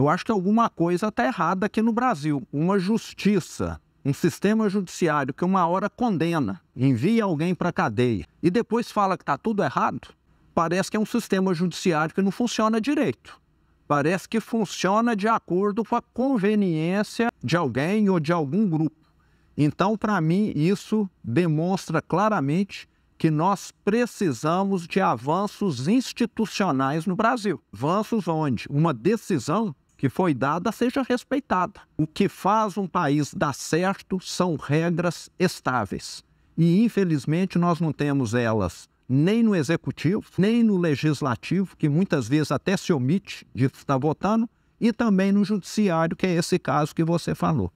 Eu acho que alguma coisa está errada aqui no Brasil. Uma justiça, um sistema judiciário que uma hora condena, envia alguém para a cadeia e depois fala que está tudo errado, parece que é um sistema judiciário que não funciona direito. Parece que funciona de acordo com a conveniência de alguém ou de algum grupo. Então, para mim, isso demonstra claramente que nós precisamos de avanços institucionais no Brasil. Avanços onde uma decisão que foi dada seja respeitada. O que faz um país dar certo são regras estáveis. E, infelizmente, nós não temos elas nem no executivo, nem no legislativo, que muitas vezes até se omite de estar votando, e também no judiciário, que é esse caso que você falou.